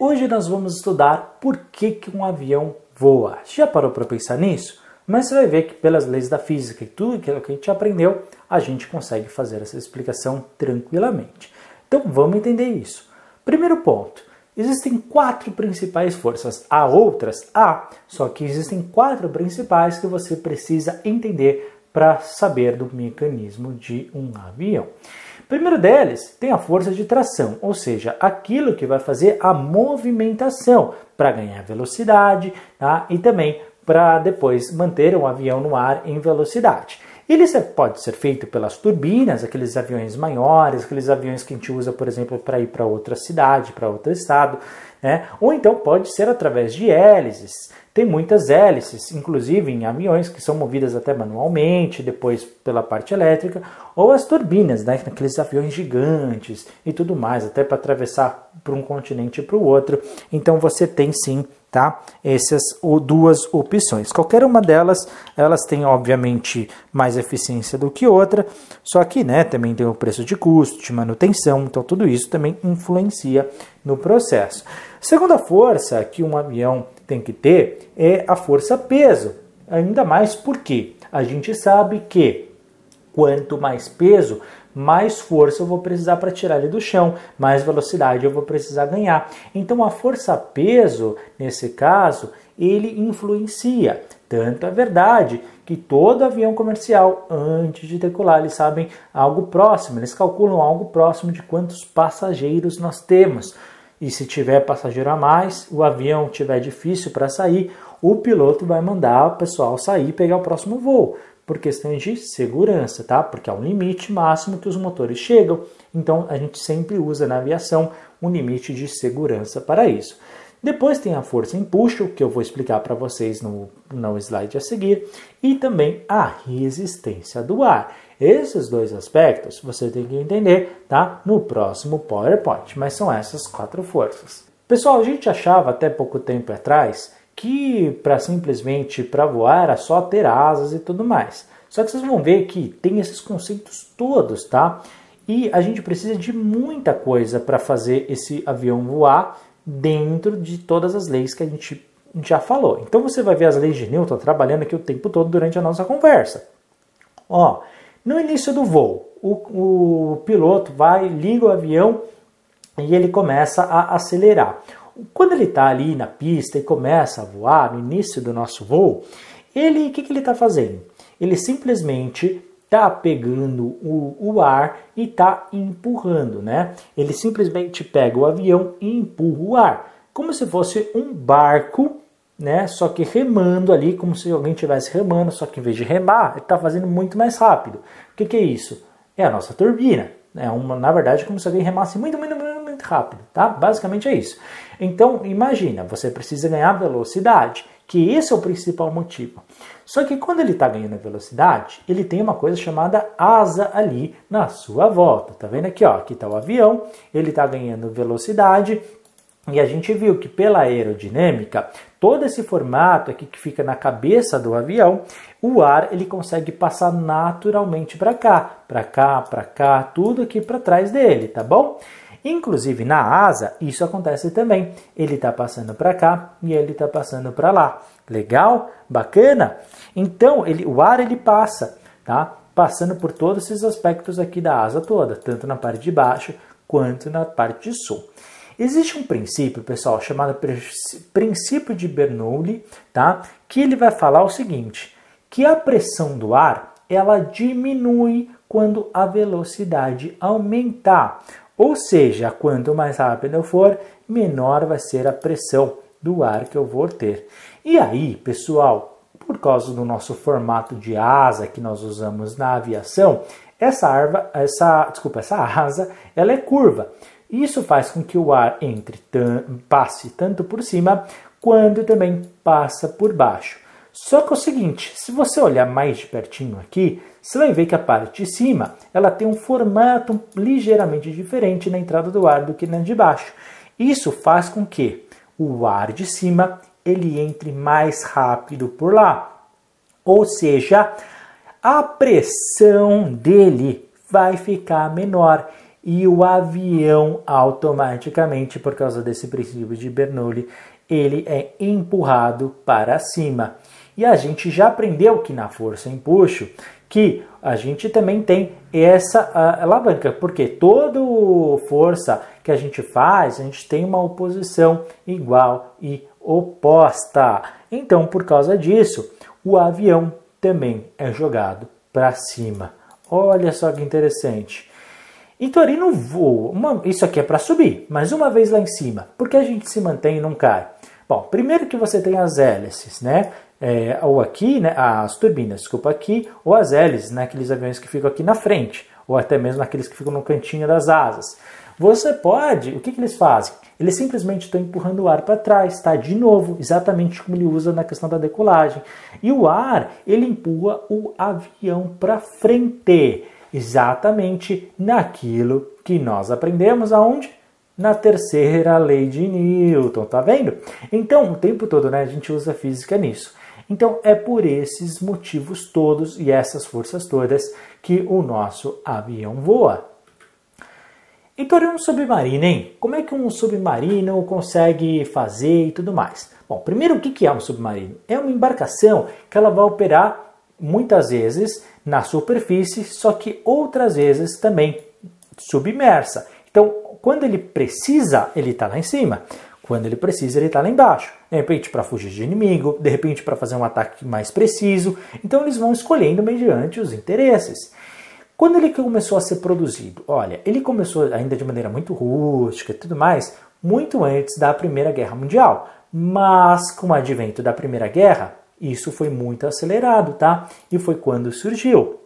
Hoje nós vamos estudar por que, que um avião voa. Já parou para pensar nisso? Mas você vai ver que pelas leis da física e tudo aquilo que a gente aprendeu, a gente consegue fazer essa explicação tranquilamente. Então vamos entender isso. Primeiro ponto, Existem quatro principais forças. Há outras? Há, só que existem quatro principais que você precisa entender para saber do mecanismo de um avião primeiro deles tem a força de tração, ou seja, aquilo que vai fazer a movimentação para ganhar velocidade tá? e também para depois manter um avião no ar em velocidade. Ele pode ser feito pelas turbinas, aqueles aviões maiores, aqueles aviões que a gente usa, por exemplo, para ir para outra cidade, para outro estado. Né? Ou então pode ser através de hélices. Tem muitas hélices, inclusive em aviões que são movidas até manualmente, depois pela parte elétrica, ou as turbinas, né? naqueles aviões gigantes e tudo mais, até para atravessar para um continente e para o outro. Então você tem sim tá? Essas duas opções. Qualquer uma delas, elas têm obviamente mais eficiência do que outra, só que, né, também tem o preço de custo, de manutenção, então tudo isso também influencia no processo segunda força que um avião tem que ter é a força peso, ainda mais porque a gente sabe que quanto mais peso, mais força eu vou precisar para tirar ele do chão, mais velocidade eu vou precisar ganhar. Então a força peso, nesse caso, ele influencia. Tanto é verdade que todo avião comercial, antes de decolar, eles sabem algo próximo, eles calculam algo próximo de quantos passageiros nós temos. E se tiver passageiro a mais, o avião tiver difícil para sair, o piloto vai mandar o pessoal sair e pegar o próximo voo, por questões de segurança, tá? Porque há é um limite máximo que os motores chegam. Então a gente sempre usa na aviação um limite de segurança para isso. Depois tem a força empuxo, que eu vou explicar para vocês no, no slide a seguir, e também a resistência do ar. Esses dois aspectos você tem que entender, tá? No próximo PowerPoint, mas são essas quatro forças. Pessoal, a gente achava até pouco tempo atrás que para simplesmente para voar era só ter asas e tudo mais. Só que vocês vão ver que tem esses conceitos todos, tá? E a gente precisa de muita coisa para fazer esse avião voar dentro de todas as leis que a gente já falou. Então você vai ver as leis de Newton trabalhando aqui o tempo todo durante a nossa conversa. Ó, no início do voo, o, o piloto vai, liga o avião e ele começa a acelerar. Quando ele está ali na pista e começa a voar, no início do nosso voo, ele, o que, que ele está fazendo? Ele simplesmente está pegando o, o ar e está empurrando, né? Ele simplesmente pega o avião e empurra o ar, como se fosse um barco né? Só que remando ali, como se alguém estivesse remando, só que em vez de remar, ele está fazendo muito mais rápido. O que, que é isso? É a nossa turbina. É uma, na verdade, como se alguém remasse muito, muito, muito, muito rápido, tá? Basicamente é isso. Então, imagina, você precisa ganhar velocidade, que esse é o principal motivo. Só que quando ele está ganhando velocidade, ele tem uma coisa chamada asa ali na sua volta. Tá vendo aqui, ó? Aqui está o avião, ele está ganhando velocidade, e a gente viu que pela aerodinâmica, todo esse formato aqui que fica na cabeça do avião, o ar ele consegue passar naturalmente para cá, para cá, para cá, tudo aqui para trás dele, tá bom? Inclusive na asa, isso acontece também. Ele está passando para cá e ele está passando para lá. Legal? Bacana? Então, ele, o ar ele passa, tá? Passando por todos esses aspectos aqui da asa toda, tanto na parte de baixo quanto na parte de sul. Existe um princípio, pessoal, chamado princípio de Bernoulli, tá? Que ele vai falar o seguinte, que a pressão do ar, ela diminui quando a velocidade aumentar. Ou seja, quanto mais rápido eu for, menor vai ser a pressão do ar que eu vou ter. E aí, pessoal, por causa do nosso formato de asa que nós usamos na aviação, essa, arva, essa, desculpa, essa asa ela é curva. Isso faz com que o ar entre passe tanto por cima quanto também passa por baixo. Só que é o seguinte, se você olhar mais de pertinho aqui, você vai ver que a parte de cima ela tem um formato ligeiramente diferente na entrada do ar do que na de baixo. Isso faz com que o ar de cima ele entre mais rápido por lá, ou seja, a pressão dele vai ficar menor e o avião automaticamente, por causa desse princípio de Bernoulli, ele é empurrado para cima. E a gente já aprendeu que na força empuxo, que a gente também tem essa alavanca, porque toda força que a gente faz, a gente tem uma oposição igual e oposta. Então, por causa disso, o avião também é jogado para cima. Olha só que interessante. Itorino voa. Uma, isso aqui é para subir, mas uma vez lá em cima. Por que a gente se mantém e não cai? Bom, primeiro que você tem as hélices, né? É, ou aqui, né? As turbinas, desculpa, aqui, ou as hélices, né? Aqueles aviões que ficam aqui na frente, ou até mesmo aqueles que ficam no cantinho das asas. Você pode, o que, que eles fazem? Eles simplesmente estão empurrando o ar para trás, tá? De novo, exatamente como ele usa na questão da decolagem. E o ar, ele empurra o avião para frente exatamente naquilo que nós aprendemos aonde? Na terceira lei de Newton, tá vendo? Então, o tempo todo, né, a gente usa física nisso. Então, é por esses motivos todos e essas forças todas que o nosso avião voa. Então, é um submarino, hein? Como é que um submarino consegue fazer e tudo mais? Bom, primeiro, o que é um submarino? É uma embarcação que ela vai operar muitas vezes na superfície, só que outras vezes também submersa. Então, quando ele precisa, ele está lá em cima. Quando ele precisa, ele está lá embaixo. De repente, para fugir de inimigo, de repente, para fazer um ataque mais preciso. Então, eles vão escolhendo mediante os interesses. Quando ele começou a ser produzido? Olha, ele começou ainda de maneira muito rústica e tudo mais, muito antes da Primeira Guerra Mundial. Mas, com o advento da Primeira Guerra, isso foi muito acelerado, tá? E foi quando surgiu.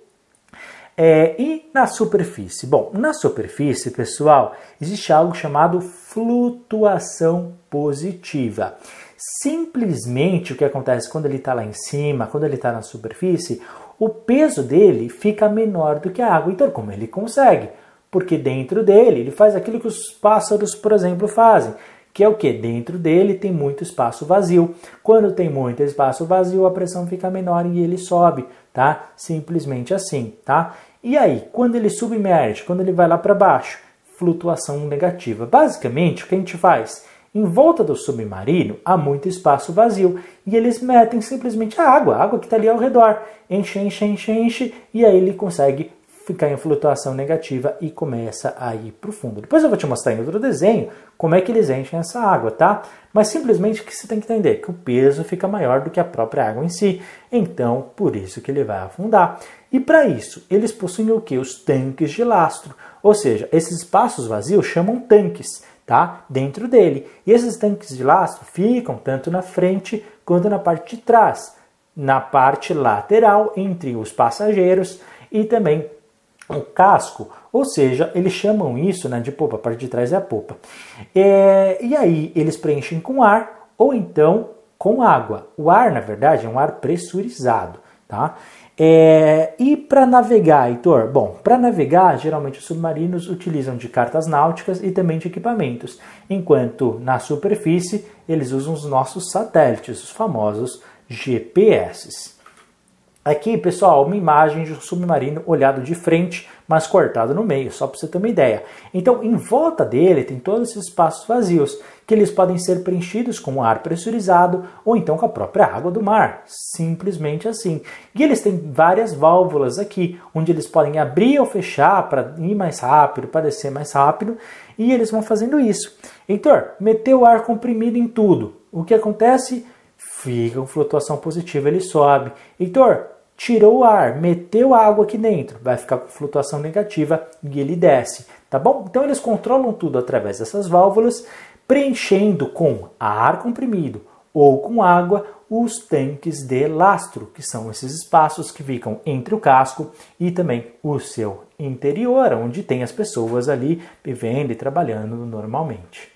É, e na superfície? Bom, na superfície, pessoal, existe algo chamado flutuação positiva. Simplesmente o que acontece quando ele está lá em cima, quando ele está na superfície, o peso dele fica menor do que a água. Então, como ele consegue? Porque dentro dele ele faz aquilo que os pássaros, por exemplo, fazem, que é o que? Dentro dele tem muito espaço vazio. Quando tem muito espaço vazio, a pressão fica menor e ele sobe, tá? Simplesmente assim, tá? E aí, quando ele submerge, quando ele vai lá para baixo, flutuação negativa. Basicamente, o que a gente faz? Em volta do submarino há muito espaço vazio e eles metem simplesmente a água, a água que está ali ao redor. Enche, enche, enche, enche e aí ele consegue ficar em flutuação negativa e começa a ir para o fundo. Depois eu vou te mostrar em outro desenho como é que eles enchem essa água, tá? Mas simplesmente que você tem que entender que o peso fica maior do que a própria água em si, então por isso que ele vai afundar. E para isso, eles possuem o que? Os tanques de lastro, ou seja, esses espaços vazios chamam tanques, tá? Dentro dele. E esses tanques de lastro ficam tanto na frente quanto na parte de trás, na parte lateral entre os passageiros e também o casco, ou seja, eles chamam isso né, de popa, a parte de trás é a popa. É, e aí eles preenchem com ar ou então com água. O ar, na verdade, é um ar pressurizado. Tá? É, e para navegar, Heitor? Bom, para navegar, geralmente os submarinos utilizam de cartas náuticas e também de equipamentos, enquanto na superfície eles usam os nossos satélites, os famosos GPS. Aqui, pessoal, uma imagem de um submarino olhado de frente, mas cortado no meio, só para você ter uma ideia. Então, em volta dele tem todos esses espaços vazios, que eles podem ser preenchidos com ar pressurizado ou então com a própria água do mar, simplesmente assim. E eles têm várias válvulas aqui, onde eles podem abrir ou fechar para ir mais rápido, para descer mais rápido, e eles vão fazendo isso. Heitor, meteu ar comprimido em tudo. O que acontece? Fica com flutuação positiva, ele sobe. Heitor, tirou o ar, meteu a água aqui dentro, vai ficar com flutuação negativa e ele desce, tá bom? Então eles controlam tudo através dessas válvulas, preenchendo com ar comprimido ou com água os tanques de lastro, que são esses espaços que ficam entre o casco e também o seu interior, onde tem as pessoas ali vivendo e trabalhando normalmente.